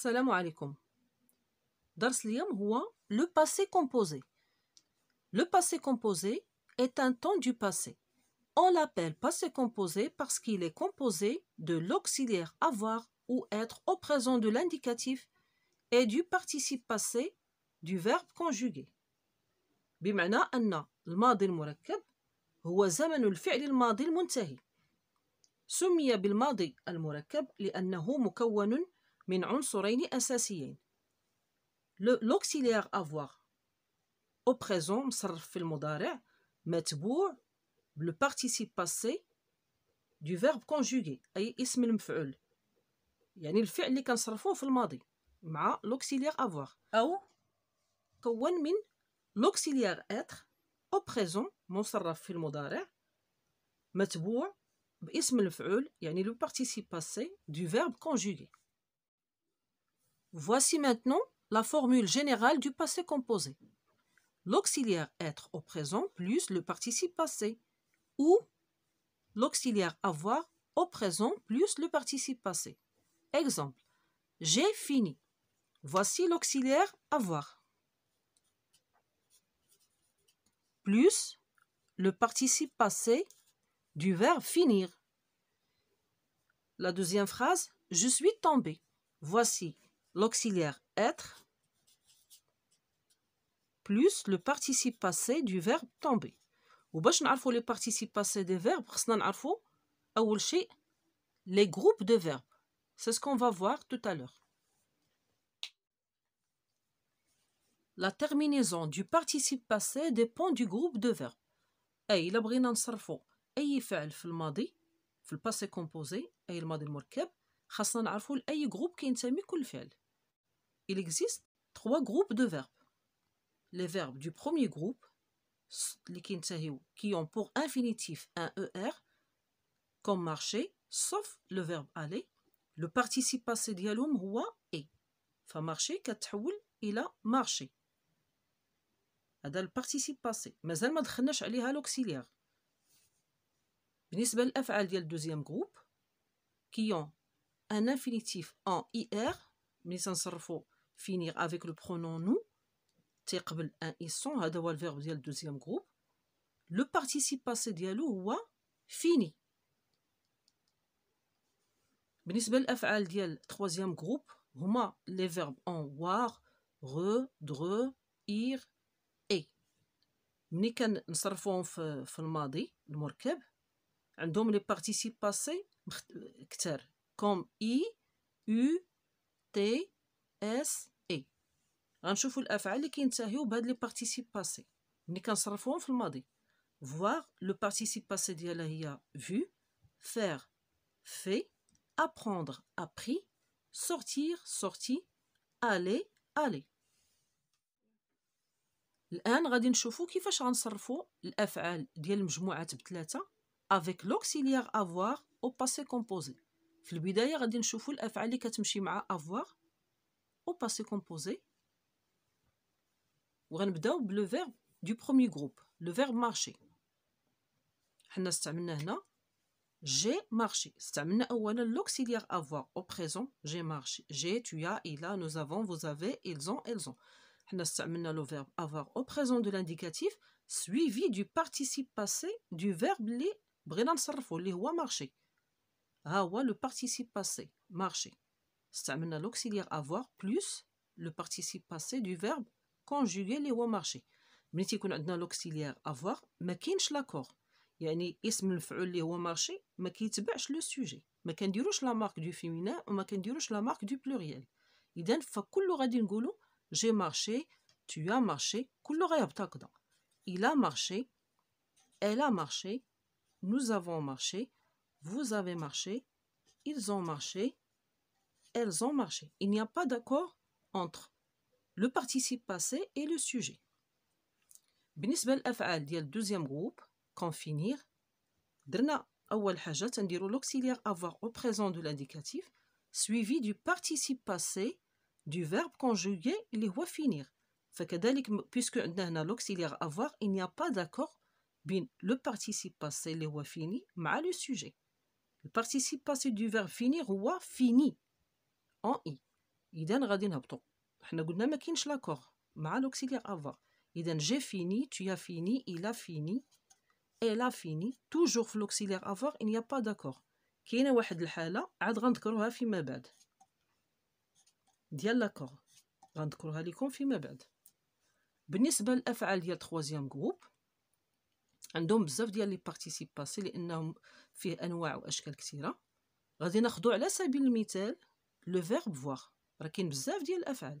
السلام عليكم درس le passé composé le passé composé est un temps du passé on l'appelle passé composé parce qu'il est composé de l'auxiliaire avoir ou être au présent de l'indicatif et du participe passé du verbe conjugué بمعنى أن الماضي المركب هو زمن الفعل الماضي المنتهي سمي بالماضي المركب مكون L'auxiliaire avoir. Au présent, on fil filmodare. Mais le pas. Participe passé du verbe conjugué. Et c'est un feu. Il n'y a pas de fil qui peut l'auxiliaire avoir. Quand on L'auxiliaire être. Au présent, on fil filmodare. Mais on ne souhaite pas. Participe passé du verbe conjugué. Voici maintenant la formule générale du passé composé. L'auxiliaire être au présent plus le participe passé ou l'auxiliaire avoir au présent plus le participe passé. Exemple, j'ai fini. Voici l'auxiliaire avoir plus le participe passé du verbe finir. La deuxième phrase, je suis tombé. Voici l'auxiliaire être plus le participe passé du verbe tomber. وباش نعرفوا les participe passé des verbes nous نعرفوا شيء les groupes de verbes. C'est ce qu'on va voir tout à l'heure. La terminaison du participe passé dépend du groupe de verbes. أي إلا le نصرفوا أي فعل في الماضي composé, الباسي كومبوزي Hassan الماضي المركب le groupe qui est un il existe trois groupes de verbes. Les verbes du premier groupe, qui ont pour infinitif un ER, comme marcher, sauf le verbe aller, le participe passé dialoum roi et. participe كتحول participe marché. هذا البارتيسيب باسي مازال ما دخلناش عليها لوكسيليير بالنسبه le ديال groupe, qui ont un infinitif en اي er, mais sans تنصرفو Finir avec le pronom nous, c'est le verbe du deuxième groupe. Le participe passé est fini. Pour le troisième groupe, les verbes en voir, re, dr, ir, et. Nous avons fait le mot de la En Nous avons fait le participe passé comme i, u, t, s, غنشوفوا الافعال اللي كينتهيو بهاد لي بارتيسيب باسي ملي كنصرفوهم في الماضي voir لو بارتيسيب باسي ديالها هي vu faire fait apprendre appris sortir sorti aller aller الان غادي نشوفوا كيفاش غنصرفوا الافعال ديال المجموعات بثلاثه افيك لوكسيليير افوار او باسي كومبوزي في البدايه غادي نشوفوا الافعال اللي كتمشي مع افوار او باسي كومبوزي le verbe du premier groupe, le verbe marcher. j'ai marché. l'auxiliaire avoir au présent, j'ai marché. J'ai tu as il a nous avons vous avez ils ont elles ont. Hanna Samena le verbe avoir au présent de l'indicatif suivi du participe passé du verbe les. Bruno les ont marché. Ah le participe passé marcher. à l'auxiliaire avoir plus le participe passé du verbe conjuguer les verbes marché. Mais si on a dans l'auxiliaire avoir, mais quinze l'accord. Y a ni est-ce que le mais qui est bâche le sujet. Il y a la marque du féminin ou la marque du pluriel. Idem, fa coulera d'un gouton. J'ai marché, tu as marché, Il a marché, elle a marché, nous avons marché, vous avez marché, ils ont marché, elles ont marché. Il n'y a pas d'accord entre le participe passé et le sujet. Pour le deuxième groupe, quand finir, nous avons l'auxiliaire avoir au présent de l'indicatif, suivi du participe passé du verbe conjugué les le finir. Puisque nous avons l'auxiliaire avoir, il n'y a pas d'accord avec le participe passé les le voix fini, mais le sujet. Le participe passé du verbe finir ou fini en i. Nous avons l'objet حنا قلنا ما كاينش لاكور مع لوكسيليير افوار اذا جي فيني tu as فيني il a فيني elle a في لوكسيليير افوار ان يا با داكور كاينه واحد الحاله عاد غنذكروها فيما بعد ديال لاكور غنذكرها لكم فيما بعد بالنسبه للافعال ديال تخوازيام جروب عندهم بزاف ديال لي بارتيسيب باسي لانهم فيه انواع واشكال كثيره غادي ناخذوا على سبيل المثال لو فيرب فوار راه كاين بزاف ديال الافعال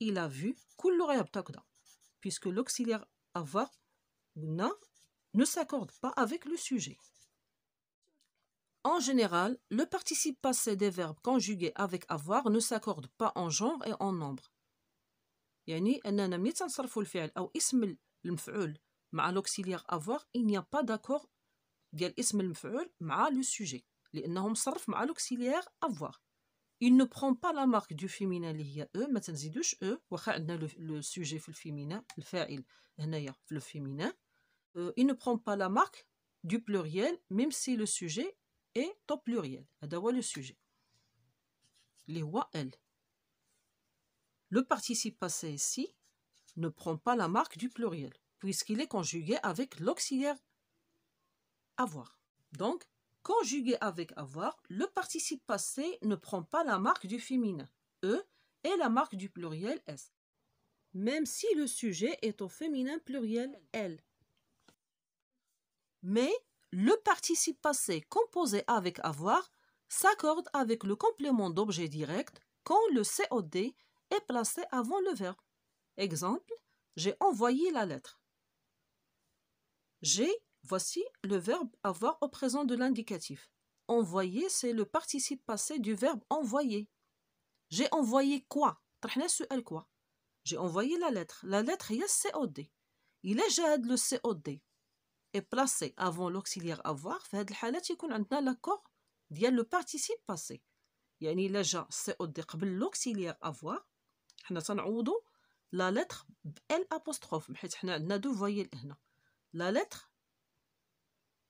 il a vu puisque l'auxiliaire avoir ne s'accorde pas avec le sujet. En général, le participe passé des verbes conjugués avec avoir ne s'accorde pas en genre et en nombre. يعني أننا ملي تنصرفوا الفعل أو اسم المفعول مع l'auxiliaire avoir il n'y a pas d'accord ديال اسم المفعول مع le sujet لأنه مصرف مع l'auxiliaire avoir il ne prend pas la marque du féminin y a eux ma tanzidouch eux sujet عندنا le sujet il y a هنايا في il ne prend pas la marque du pluriel même si le sujet est au pluriel هذا le sujet Les هو elle le participe passé ici ne prend pas la marque du pluriel puisqu'il est conjugué avec l'auxiliaire avoir donc Conjugué avec avoir, le participe passé ne prend pas la marque du féminin, e, et la marque du pluriel, s, même si le sujet est au féminin pluriel, L. Mais le participe passé composé avec avoir s'accorde avec le complément d'objet direct quand le COD est placé avant le verbe. Exemple, j'ai envoyé la lettre. J'ai Voici le verbe avoir au présent de l'indicatif. Envoyer, c'est le participe passé du verbe envoyer. J'ai envoyé quoi quoi J'ai envoyé la lettre. La lettre, est COD. Il est déjà le COD. Et placé avant l'auxiliaire avoir, fait le l'accord le participe passé. يعني est جا COD قبل l'auxiliaire avoir, حنا تنعوضو La lettre L apostrophe حنا عندنا lettre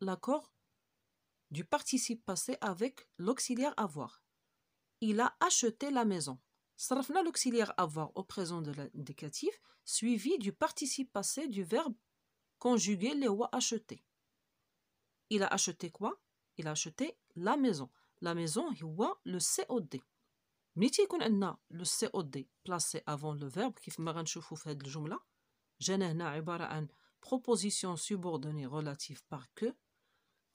l'accord du participe passé avec l'auxiliaire avoir. Il a acheté la maison. صرفنا l'auxiliaire avoir au présent de l'indicatif suivi du participe passé du verbe conjugué le roi acheter. Il a acheté quoi Il a acheté la maison. La maison هو le COD. ملي تيكون عندنا le COD placé avant le verbe كيف ما غنشوفوا في هذه الجمله جانا هنا عباره proposition subordonnée relative par que,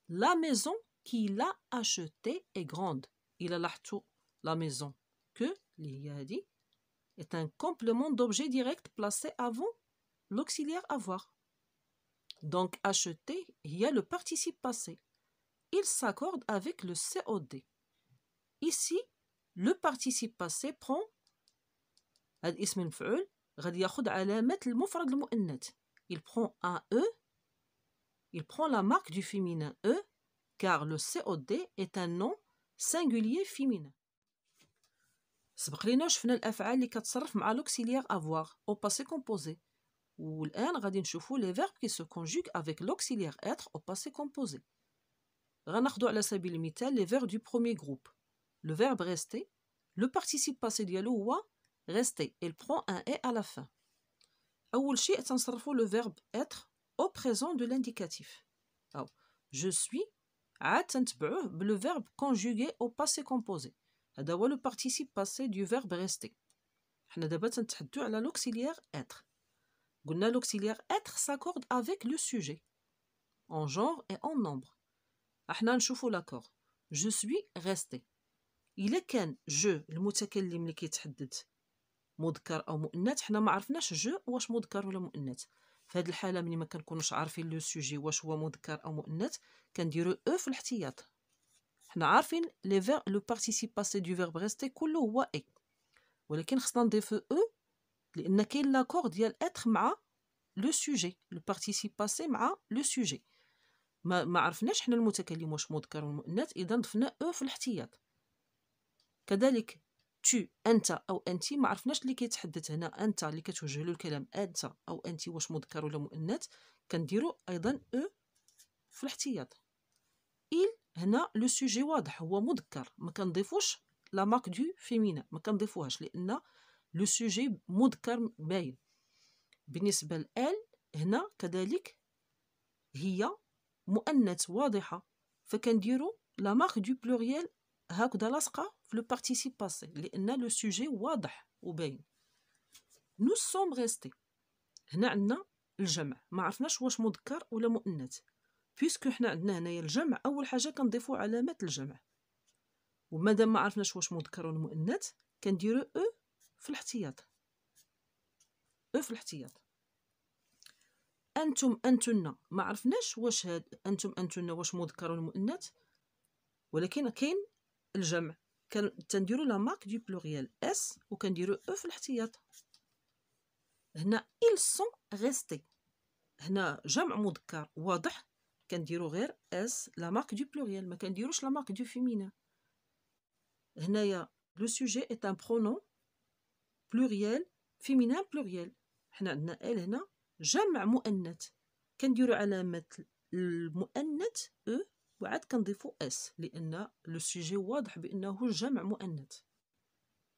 la maison qu'il a achetée est grande. Il a l'ahtou, la maison que, dit, est un complément d'objet direct placé avant l'auxiliaire avoir. Donc acheter, il y a le participe passé. Il s'accorde avec le COD. Ici, le participe passé prend المفعول غادي ياخذ il prend un e, il prend la marque du féminin e, car le cod est un nom singulier féminin. l'auxiliaire avoir au passé composé. Ou l'en gradin les verbes qui se conjuguent avec l'auxiliaire être au passé composé. Ranaudo à la les verbes du premier groupe. Le verbe rester, le participe passé de l'ouah rester, il prend un e à la fin le verbe être au présent de l'indicatif. je suis, à le verbe conjugué au passé composé. C'est le participe passé du verbe rester. l'auxiliaire être. l'auxiliaire être s'accorde avec le sujet, en genre et en nombre. On l'accord. Je suis resté. Il est' le le je » qui se مذكر او مؤنث حنا ما عرفناش جو واش مذكر ولا مؤنث في هذه الحاله ملي ما كنكونوش عارفين لو سوجي واش هو مذكر او مؤنث كنديرو او في الاحتياط حنا عارفين لي فير لو بارتيسيپ باسي دو فيرب ريستي كله هو اي ولكن خصنا نضيف او لان كاين لاكور ديال اتر مع لو سوجي لو بارتيسيپ باسي مع لو سوجي ما, ما عرفناش حنا المتكلم واش مذكر ولا مؤنث اذا ضفنا او في الاحتياط كذلك تو انت او انت ما عرفناش اللي كيتحدث هنا انت اللي كتوجه له الكلام انت او انت واش مذكر ولا مؤنث كنديرو ايضا او e في الاحتياط il هنا لو سوجي واضح هو مذكر ما كنضيفوش لا مارك دو فيمينا ما كنضيفوهاش لان لو سوجي مذكر باين بالنسبه لال هنا كذلك هي مؤنث واضحه فكنديرو لا مارك دو بلوريال هكذا لاصقه في لو بارتيسيب باسي لان لو سوجي واضح وباين نو سوم ريستي هنا عندنا الجمع ما عرفناش واش مذكر ولا مؤنث بيسكو حنا عندنا هنايا الجمع اول حاجه كنضيفو علامه الجمع ومادام ما عرفناش واش مذكر ولا مؤنث كنديرو او e في الاحتياط او e في الاحتياط انتم انتن ما عرفناش واش هاد انتم انتن واش مذكر ولا مؤنث ولكن كاين الجمع تنديرو لا مارك دو بلوريال اس وكنديرو او e في الاحتياط هنا ايل سون ريستي هنا جمع مذكر واضح كنديرو غير اس لا مارك دو بلوريال ما كنديروش لا مارك دو فيمينا هنايا لو سوجي اي ان برونون بلوريال فيمينان بلوريال حنا عندنا ال هنا جمع مؤنث كنديرو علامه المؤنث او e وعاد كنضيفو اس لان لو سوجي واضح بانه جمع مؤنث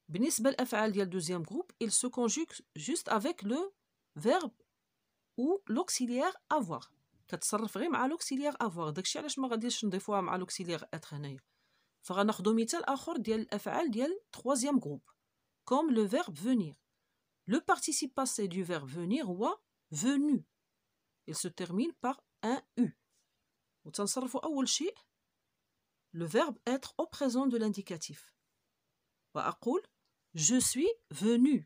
بالنسبه للافعال ديال دوزيام جروب il se conjugue juste avec le verbe ou l'auxiliaire avoir كتصرف غير مع لوكسيليير افوار داكشي علاش ما غاديش نضيفوها مع لوكسيليير ات هنايا فغناخدو مثال اخر ديال الافعال ديال تخوازيام جروب كوم لو فيرب فونير لو بارتيسيب باسي دو فيرب فونير هو venu il se termine par un u وتنصرفوا أول شيء لو فيرب اتر او بريزون دو لانديكاتيف وأقول جو سوي فونو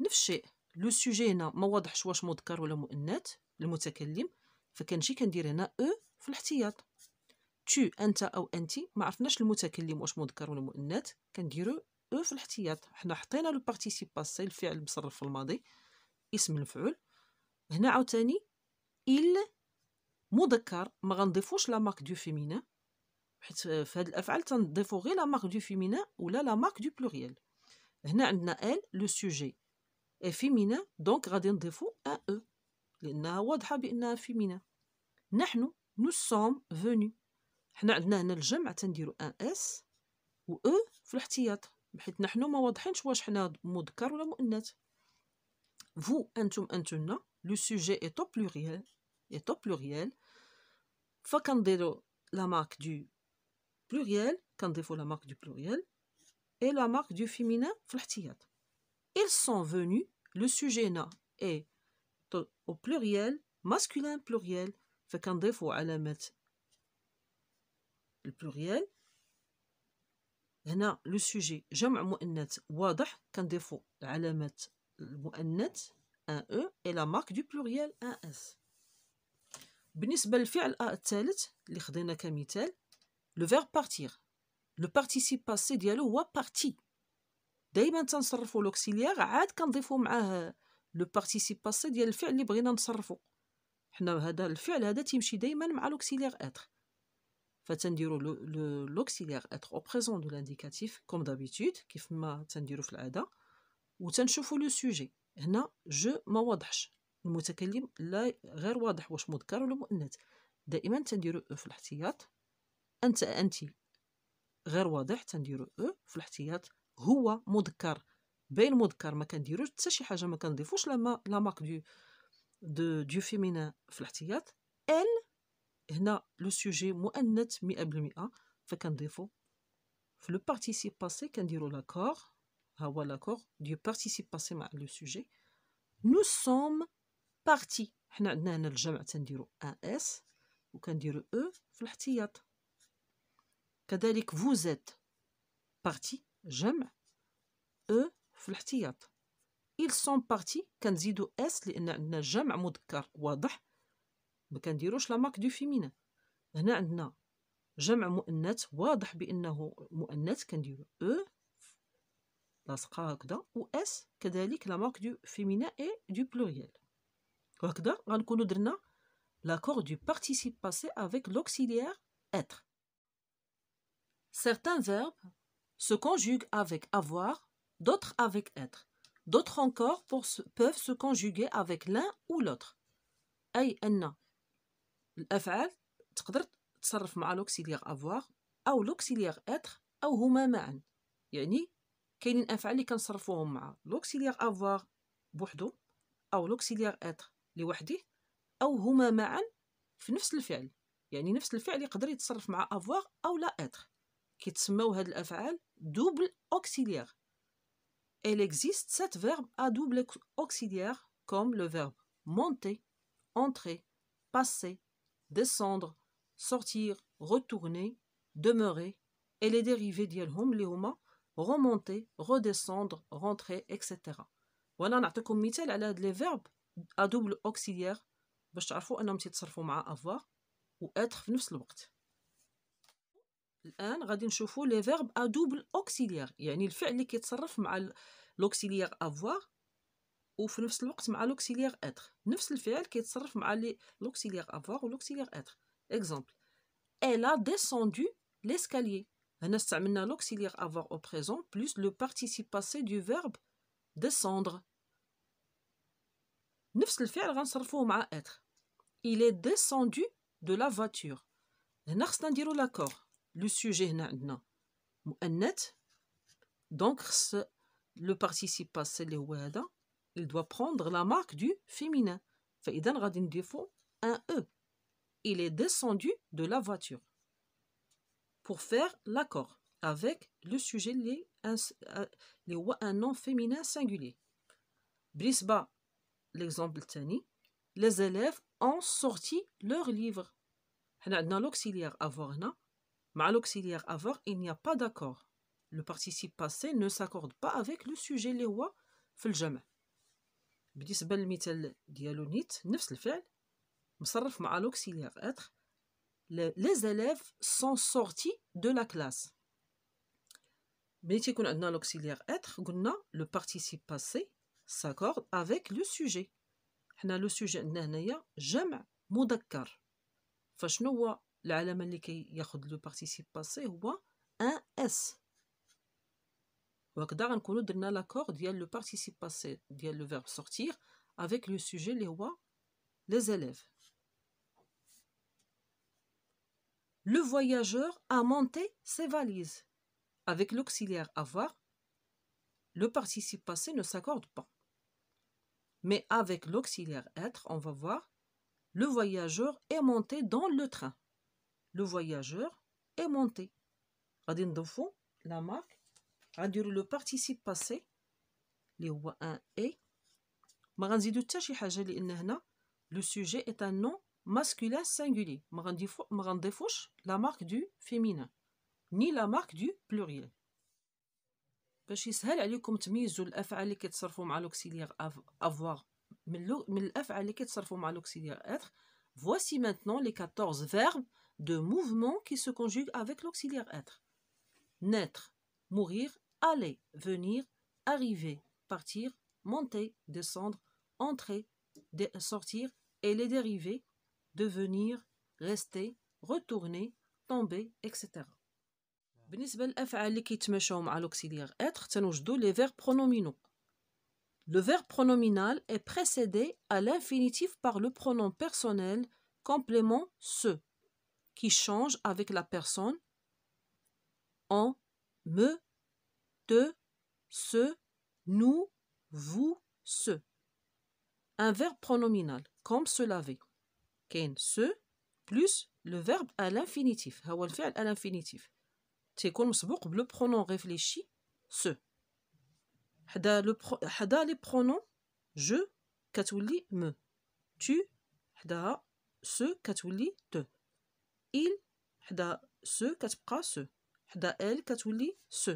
نفس الشيء لو سوجي هنا ما واضحش واش مذكر ولا مؤنث المتكلم فكنجي كندير هنا او e في الاحتياط تو انت او انتي ما عرفناش المتكلم واش مذكر ولا مؤنث كنديرو او e في الاحتياط حنا حطينا لو بارتيسيب باسي الفعل مصرف في الماضي اسم المفعول هنا عاوتاني il مذكر ما غنضيفوش لا مارك دو فيمينان حيت في هاد الافعال تنضيفو غير لا مارك دو فيمينان ولا لا مارك دو بلوريال هنا عندنا ال لو سوجي اي فيمينا دونك غادي نضيفو ان او لانها واضحه بانها فيمينان نحن نو سوم فوني حنا عندنا هنا الجمع تنديرو ان اس و او e في الاحتياط بحيث نحن ما واضحينش واش حنا مذكر ولا مؤنث فو انتم انتن لو سوجي اي تو بلوريال et au pluriel فكنديرو la marque du pluriel défaut la marque du pluriel et la marque du féminin flatillat. ils sont venus le sujet na est au pluriel masculin pluriel فكنضيفو quand pluriel. هنا لو سوجي جمع مؤنث واضح كنضيفو علامة المؤنث Un « e » et la marque du pluriel. Un « s ». بالنسبة للفعل أ الثالث اللي خدينا كمثال لو فيرب بارتير لو بارتيسيب باسي ديالو هو بارتي دايما تنصرفو لوكسيليير عاد كنضيفو معاه لو بارتيسيب باسي ديال الفعل اللي بغينا نصرفو حنا هذا الفعل هذا تيمشي دايما مع لوكسيليير اتر فتنديرو لوكسيليير اتر او بريزون دو لانديكاتيف كوم دابيتود كيف ما تنديرو في العاده وتنشوفو لو سوجي هنا جو ما واضحش المتكلم لا غير واضح واش مذكر ولا مؤنث دائما تنديرو او في الاحتياط انت انت غير واضح تنديرو او في الاحتياط هو مذكر بين مذكر ما كنديروش حتى شي حاجه ما كنضيفوش لا لا مارك دو دو فيمينا في الاحتياط ال هنا لو سوجي مؤنث 100% فكنضيفو في لو بارتيسيب باسي كنديرو لاكور ها هو لاكور دو بارتيسيب باسي مع لو سوجي نو سوم بارتي حنا عندنا هنا الجمع تنديرو ان اس وكنديرو او في الاحتياط كذلك فوزيت بارتي جمع او في الاحتياط il سون بارتي كنزيدو اس لان عندنا جمع مذكر واضح ما كنديروش لا مارك دو فيمين هنا عندنا جمع مؤنث واضح بانه مؤنث كنديرو او لاصقه هكذا و اس كذلك لا مارك دو فيمينين اي دو بلوريال l'accord du participe passé avec l'auxiliaire être. Certains verbes se conjuguent avec avoir, d'autres avec être. D'autres encore peuvent se conjuguer avec l'un ou l'autre. أي l'affaire tu تقدر تتصرف avec l'auxiliaire avoir ou l'auxiliaire être أو y a يعني كاينين qui اللي كنصرفوهم avec l'auxiliaire avoir ou l'auxiliaire être le « wahdi » ou « eux ma'an » sont les mêmes Il C'est-à-dire que le même verbe à « avoir » ou « être ». Ces verbes sont double auxiliaire Il existe sept verbes à « double auxiliaire, comme le verbe « monter »,« entrer »,« passer »,« descendre »,« sortir »,« retourner »,« demeurer » et les dérivés de « huma »« remonter »,« redescendre »,« rentrer », etc. Voilà, nous avons donne les les verbes « à double auxiliaire » pour que vous sachiez que vous vous réunissez avec « avoir » et « être » en même temps. Maintenant, nous allons voir les verbes « à double auxiliaire ». C'est-à-dire le fait qu'il se réunisse avec l'auxiliaire « avoir » et en même temps avec l'auxiliaire « être ». C'est le même fait qu'il se réunisse avec l'auxiliaire « avoir » ou l'auxiliaire « être ». Exemple. « Elle a descendu l'escalier. » Nous avons utilisé l'auxiliaire « avoir » au présent plus le participe passé du verbe « descendre ». نفس الفعل غنصرفوه مع اتر il est descendu de la voiture هنا خصنا نديرو لاكور لو سوجي هنا عندنا مؤنث دونك خص لو بارتيسيب باسي اللي هو هذا il doit prendre la marque du féminin فاذا غادي نضيفو ان او il est descendu de la voiture pour faire l'accord avec le sujet اللي هو euh, un nom féminin singulier brisba l'exemple tani, les élèves ont sorti leur livre. Dans l'auxiliaire avoir, l'auxiliaire avoir, il n'y a pas d'accord. Le participe passé ne s'accorde pas avec le sujet les rois في الجمع للمثال ديالو نيت نفس الفعل l'auxiliaire être les élèves sont sortis de la classe ملي تيكون l'auxiliaire être قلنا le participe passé S'accorde avec le sujet. le sujet j'aime modéquar. Fache no qui le participe passé wa un s. Wakdar enkoulou l'accord le participe passé le verbe sortir avec le sujet les les élèves. Le voyageur a monté ses valises avec l'auxiliaire avoir. Le participe passé ne s'accorde pas. Mais avec l'auxiliaire être, on va voir, le voyageur est monté dans le train. Le voyageur est monté. va fou la marque radin le participe passé Les ou un et. le sujet est un nom masculin singulier va la marque du féminin ni la marque du pluriel voici maintenant les 14 verbes de mouvement qui se conjuguent avec l'auxiliaire être naître mourir aller venir arriver partir monter descendre entrer sortir et les dérivés devenir rester retourner tomber etc le verbe pronominal est précédé à l'infinitif par le pronom personnel complément ce qui change avec la personne en me, te, ce, nous, vous, ce. Un verbe pronominal comme cela laver. ce plus le verbe l'infinitif. à l'infinitif qu'il le pronom réfléchi se. Devant le les pronoms je catholie me. Tu devant se devient te. Il devant se c'est que elle devient se.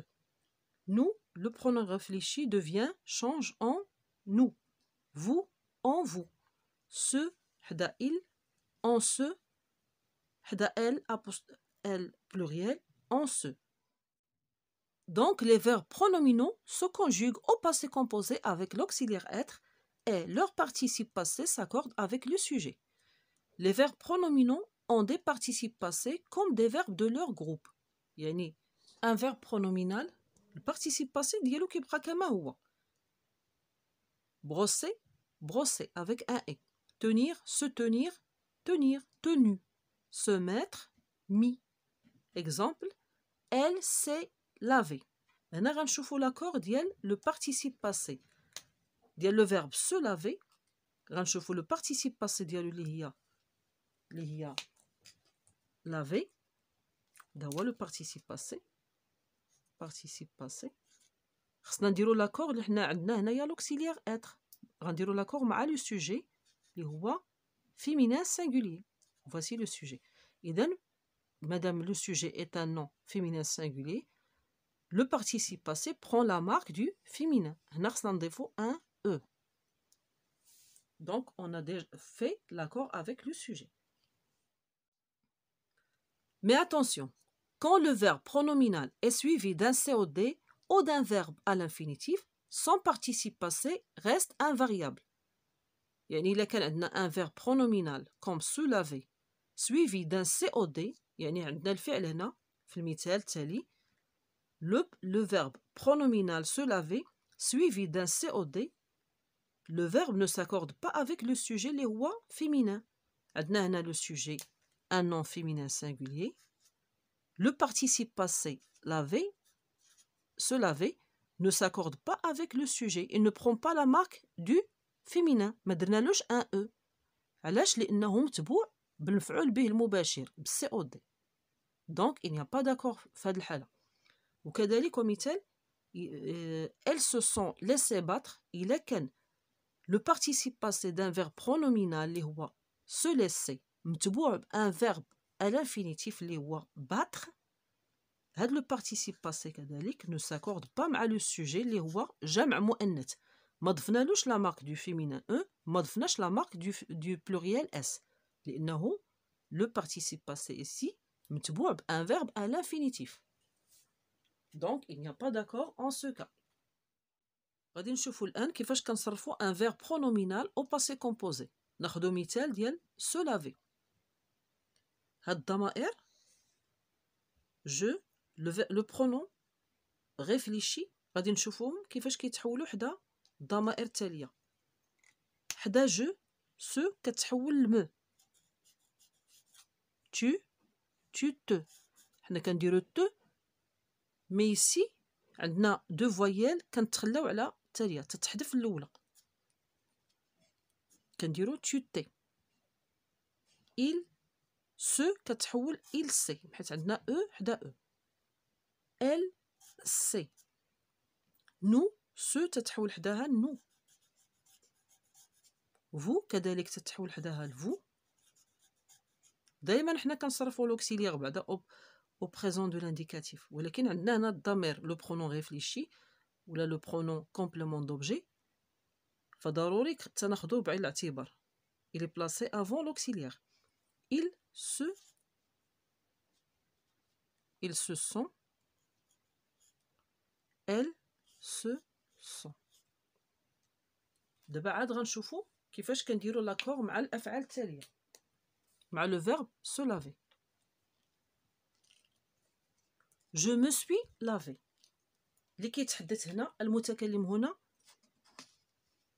Nous le pronom réfléchi devient change en nous. Vous en vous. Se devant il en se. Devant elle aposte elle pluriel. Donc les verbes pronominaux se conjuguent au passé composé avec l'auxiliaire être et leur participe passé s'accorde avec le sujet. Les verbes pronominaux ont des participes passés comme des verbes de leur groupe. Yani, un verbe pronominal, le participe passé dialogue ou Brosser, brosser avec un e. Tenir, se tenir, tenir, tenu. Se mettre, mis. Exemple, elle s'est lavée. Maintenant, on va l'accord le participe passé. le verbe se laver. On va le participe passé de l'IA. laver. D'avoir le participe passé. Participe passé. On va faire l'accord y a l'auxiliaire être. On va l'accord avec le sujet. rois féminin singulier. Voici le sujet. Et donc, Madame le sujet est un nom féminin singulier, le participe passé prend la marque du féminin. Un défaut, un E. Donc, on a déjà fait l'accord avec le sujet. Mais attention, quand le verbe pronominal est suivi d'un COD ou d'un verbe à l'infinitif, son participe passé reste invariable. Il y a un verbe pronominal comme se suivi d'un COD يعني le, verbe pronominal se laver suivi d'un COD le verbe ne s'accorde pas avec le sujet les rois féminin عندنا هنا le sujet un nom féminin singulier le participe passé laver se laver ne s'accorde pas avec le sujet il ne prend pas la marque du féminin ما درنالوش un e علاش لانهم بالمفعول به المباشر donc, il n'y a pas d'accord Fadl Ou Kadali, comme tel, euh, elles se sont laissées battre, il est qu'en Le participe passé d'un verbe pronominal, les rois, se laisser, un verbe à l'infinitif, les rois, battre, le participe passé ne s'accorde pas à le sujet, les rois, mot net. Madfnalouche la marque du féminin E, la marque du, du pluriel S. Le participe passé ici un verbe à l'infinitif. Donc, il n'y a pas d'accord en ce cas. غادي نشوفوا الان كيفاش كنصرفوا ان فيرب برونومينال او باسي كومبوزي ناخذوا مثال ديال سو لافي هاد الضمائر le le pronom réfléchi غادي نشوفوهم كيفاش كيتحولوا حدا الضمائر التاليه حدا se se كتحول me ».« tu tu te حنا كنديرو تو مي سي عندنا دو فويال كنتخلاو على التاليه تتحذف الاولى كنديرو تو تي il سو كتحول il سي حيت عندنا او حدا او ال سي نو سو تتحول حداها نو فو كذلك تتحول حداها لفو دائما حنا كنصرفوا لوكسيليغ بعدا او او بريزون دو لانديكاتيف ولكن عندنا هنا الضمير لو برونون ريفليشي ولا لو برونون كومبليمون دوبجي فضروري تناخذوه بعين الاعتبار il est placé avant l'auxiliaire il se il se sont elle se sont دابا عاد غنشوفو كيفاش كنديرو لاكور مع الافعال التاليه مع لو فيرب سو لافي جو مو سوي لافي اللي كيتحدث هنا المتكلم هنا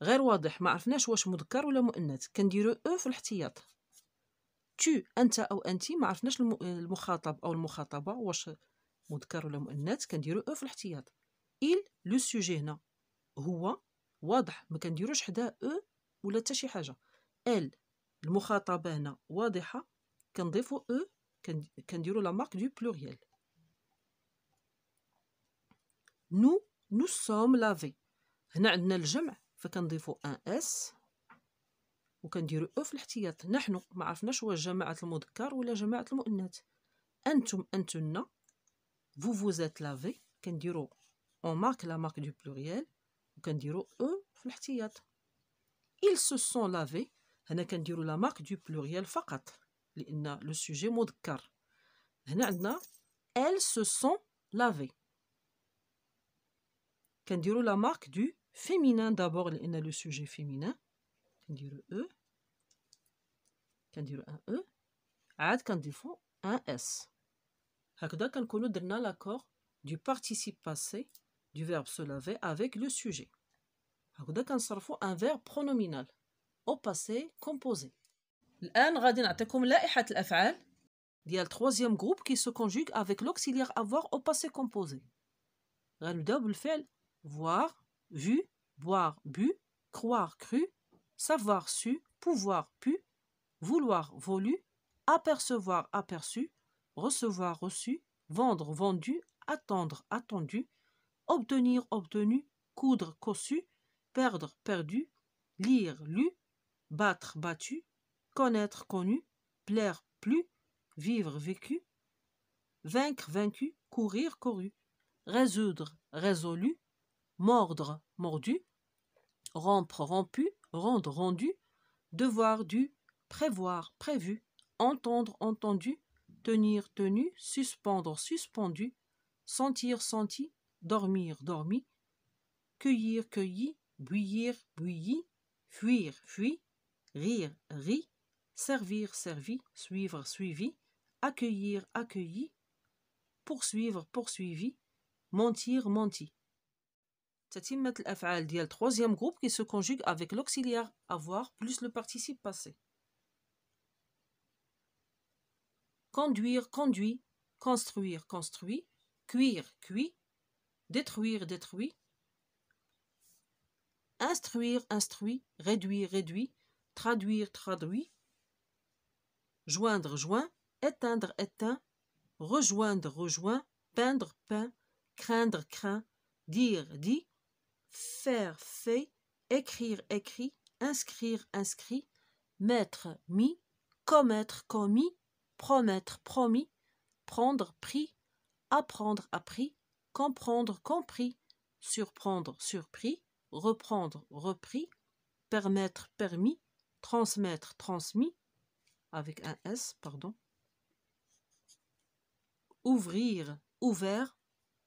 غير واضح ما عرفناش واش مذكر ولا مؤنث كنديرو او في الاحتياط تو انت او انت ما عرفناش المخاطب او المخاطبه واش مذكر ولا مؤنث كنديرو او في الاحتياط il لو سوجي هنا هو واضح ما كنديروش حدا او ولا حتى شي حاجه ال المخاطبه هنا واضحه كنضيفو او كنديرو لا مارك دو بلوريال نو نو سوم لافي هنا عندنا الجمع فكنضيفو ان اس وكنديرو او في الاحتياط نحن ما عرفناش واش جماعه المذكر ولا جماعه المؤنث انتم انتن فو فوزات لافي كنديرو اون مارك لا مارك دو بلوريال وكنديرو او في الاحتياط ils se sont lavés هنا كنديروا لا مارك دو بلوريال فقط لان لو سوجي مذكر هنا عندنا elles se sont lavées كنديروا لا مارك du féminin d'abord لان لو سوجي féminin كنديروا او كنديروا ان او عاد un « s ». اس هكذا كنكونوا درنا participe passé du verbe se laver avec le sujet هكذا كنصرفوا un verbe pronominal au passé composé. الآن غادي نعطيكم لائحة troisième groupe qui se conjugue avec l'auxiliaire avoir au passé composé. غنبداو voir, vu, boire, bu, croire, cru, savoir, su, pouvoir, pu, vouloir, voulu, apercevoir, aperçu, recevoir, reçu, vendre, vendu, attendre, attendu, obtenir, obtenu, coudre, cossu, perdre, perdu, lire, lu, battre battu, connaître connu, plaire plu, vivre vécu, vaincre vaincu, courir couru, résoudre résolu, mordre mordu, rompre rompu, rendre rendu, devoir du. prévoir prévu, entendre entendu, tenir tenu, suspendre suspendu, sentir senti, dormir dormi, cueillir cueilli, bouillir bouilli, fuir fui, Rire, ri. Servir, servi. Suivre, suivi. Accueillir, accueilli. Poursuivre, poursuivi. Mentir, menti. تتمة الأفعال le troisième groupe qui se conjugue avec l'auxiliaire avoir plus le participe passé. Conduire, conduit. Construire, construit. Cuire, cuit. Détruire, détruit. Instruire, instruit. Réduire, réduit traduire, traduit, joindre, joint, éteindre, éteint, rejoindre, rejoint, peindre, peint, craindre, craint, dire, dit, faire, fait, écrire, écrit, inscrire, inscrit, mettre, mis, commettre, commis, promettre, promis, prendre, pris, apprendre, appris, comprendre, compris, surprendre, surpris, reprendre, repris, permettre, permis, transmettre, transmis, avec un S, pardon, ouvrir, ouvert,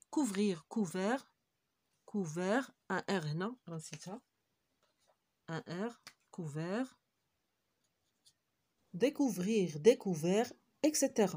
couvrir, couvert, couvert, un R, non, ah, un R, couvert, découvrir, découvert, etc.